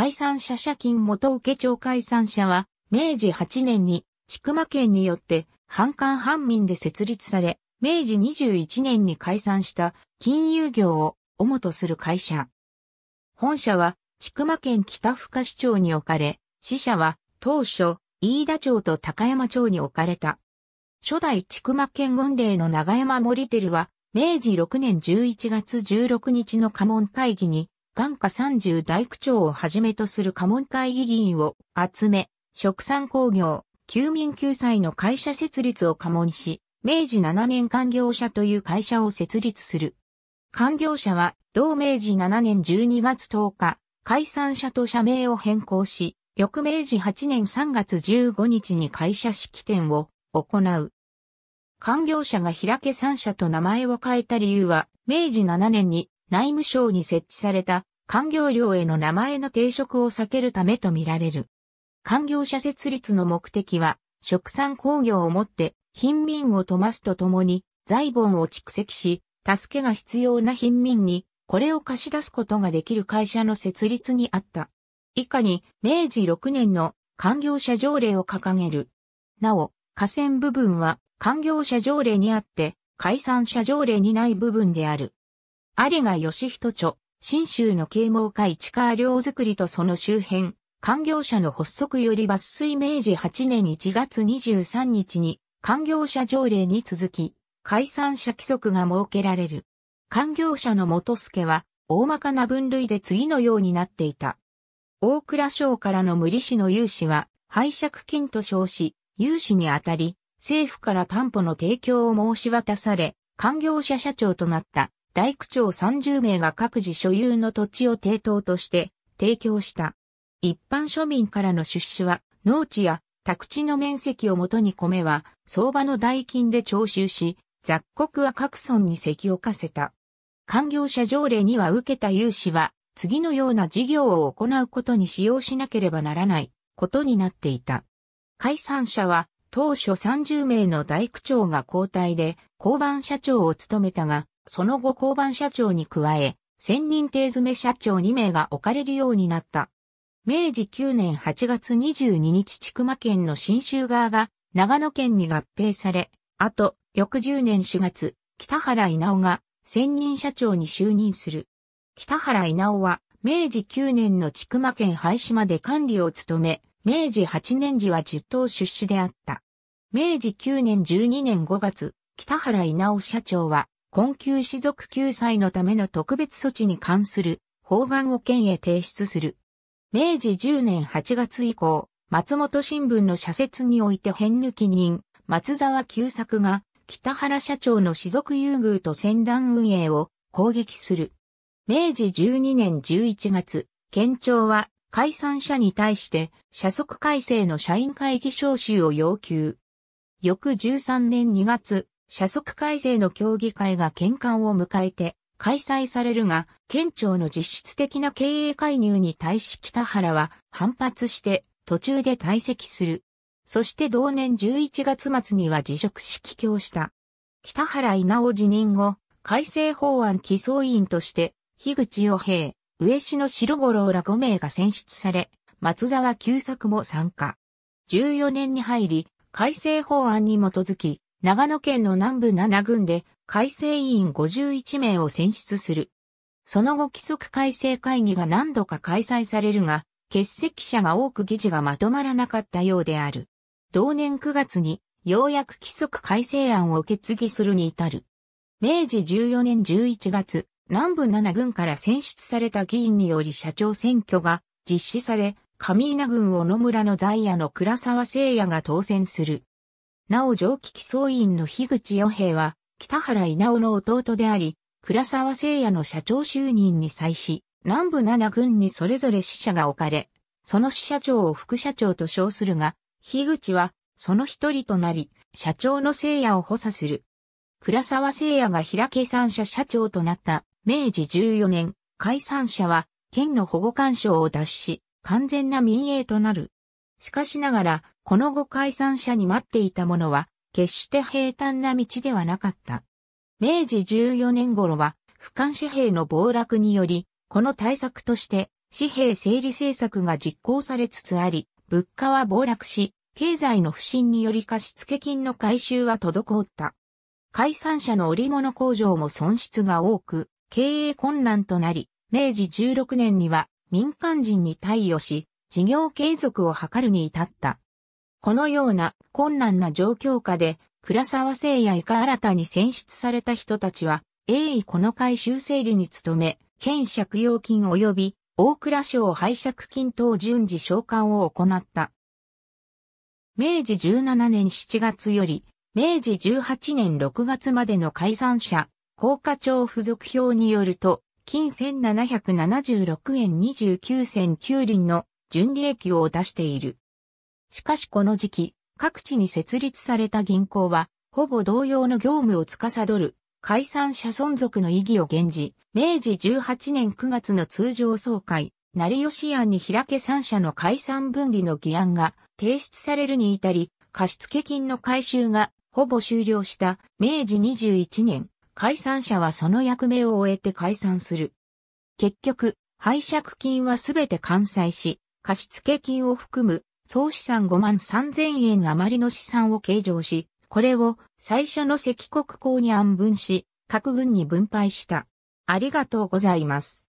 解散者社金元請町解散者は、明治8年に、千曲県によって、反官半民で設立され、明治21年に解散した金融業を主とする会社。本社は、千曲県北深市町に置かれ、支社は当初、飯田町と高山町に置かれた。初代千曲県軍令の長山森照は、明治6年11月16日の家紋会議に、眼下三十大区長をはじめとする家門会議議員を集め、食産工業、休眠救済の会社設立を家門し、明治7年官業者という会社を設立する。官業者は、同明治7年12月10日、解散者と社名を変更し、翌明治8年3月15日に会社式典を行う。官業者が開け三社と名前を変えた理由は、明治7年に内務省に設置された官業量への名前の抵触を避けるためとみられる。官業者設立の目的は、食産工業をもって貧民を富ますとともに、財本を蓄積し、助けが必要な貧民に、これを貸し出すことができる会社の設立にあった。以下に、明治6年の官業者条例を掲げる。なお、河川部分は、官業者条例にあって、解散者条例にない部分である。有賀義人著、新州の啓蒙会地下寮づくりとその周辺、官業者の発足より抜粋明治8年1月23日に、官業者条例に続き、解散者規則が設けられる。官業者の元助は、大まかな分類で次のようになっていた。大倉省からの無利子の融資は、拝借金と称し、融資にあたり、政府から担保の提供を申し渡され、官業者社長となった大区長30名が各自所有の土地を抵当として提供した。一般庶民からの出資は農地や宅地の面積をもとに米は相場の代金で徴収し、雑国は各村に席を課せた。官業者条例には受けた融資は次のような事業を行うことに使用しなければならないことになっていた。解散者は当初30名の大区長が交代で交番社長を務めたが、その後交番社長に加え、専任定詰社長2名が置かれるようになった。明治9年8月22日千曲県の新州側が長野県に合併され、あと、翌10年4月、北原稲尾が専任社長に就任する。北原稲尾は明治9年の千曲県廃島で管理を務め、明治8年時は10等出資であった。明治9年12年5月、北原稲尾社長は困窮士族救済のための特別措置に関する法案を県へ提出する。明治10年8月以降、松本新聞の社説において変抜き人、松沢久作が、北原社長の士族優遇と戦団運営を攻撃する。明治12年11月、県庁は解散者に対して社則改正の社員会議招集を要求。翌13年2月、社則改正の協議会が喧館を迎えて開催されるが、県庁の実質的な経営介入に対し北原は反発して途中で退席する。そして同年11月末には辞職し帰郷した。北原稲を辞任後、改正法案起草委員として、樋口与平、上篠白五郎ら5名が選出され、松沢久作も参加。14年に入り、改正法案に基づき、長野県の南部7軍で改正委員51名を選出する。その後規則改正会議が何度か開催されるが、欠席者が多く議事がまとまらなかったようである。同年9月にようやく規則改正案を決議するに至る。明治14年11月、南部7軍から選出された議員により社長選挙が実施され、上稲軍小野村の在野の倉沢聖也が当選する。なお蒸気機総員の樋口与平は、北原稲尾の弟であり、倉沢聖也の社長就任に際し、南部七軍にそれぞれ死者が置かれ、その死者長を副社長と称するが、樋口は、その一人となり、社長の聖也を補佐する。倉沢聖也が平家三社社長となった明治14年、解散者は県の保護干渉を脱し、完全な民営となる。しかしながら、この後解散者に待っていたものは、決して平坦な道ではなかった。明治14年頃は、俯瞰紙幣の暴落により、この対策として、紙幣整理政策が実行されつつあり、物価は暴落し、経済の不振により貸付金の回収は滞った。解散者の織物工場も損失が多く、経営混乱となり、明治16年には民間人に対応し、事業継続を図るに至った。このような困難な状況下で、倉沢聖也以下新たに選出された人たちは、鋭意この回収整理に努め、県借用金及び大蔵省拝借金等順次召喚を行った。明治17年7月より、明治18年6月までの解散者、高架庁付属表によると、金1776円29銭9輪の純利益を出している。しかしこの時期、各地に設立された銀行は、ほぼ同様の業務を司る、解散者存続の意義を現じ、明治18年9月の通常総会、成吉案に開け三者の解散分離の議案が提出されるに至り、貸付金の回収がほぼ終了した明治21年、解散者はその役目を終えて解散する。結局、拝借金はすべて完済し、貸付金を含む総資産5万3000円余りの資産を計上し、これを最初の赤国公に安分し、各軍に分配した。ありがとうございます。